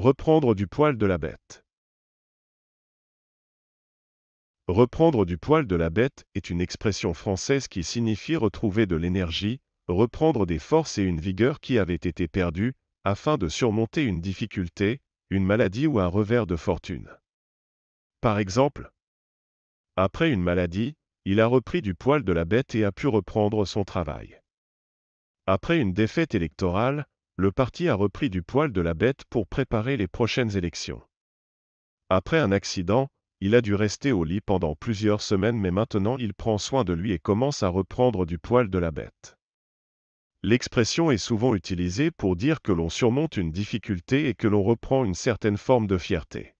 Reprendre du poil de la bête. Reprendre du poil de la bête est une expression française qui signifie retrouver de l'énergie, reprendre des forces et une vigueur qui avaient été perdues, afin de surmonter une difficulté, une maladie ou un revers de fortune. Par exemple, après une maladie, il a repris du poil de la bête et a pu reprendre son travail. Après une défaite électorale, le parti a repris du poil de la bête pour préparer les prochaines élections. Après un accident, il a dû rester au lit pendant plusieurs semaines mais maintenant il prend soin de lui et commence à reprendre du poil de la bête. L'expression est souvent utilisée pour dire que l'on surmonte une difficulté et que l'on reprend une certaine forme de fierté.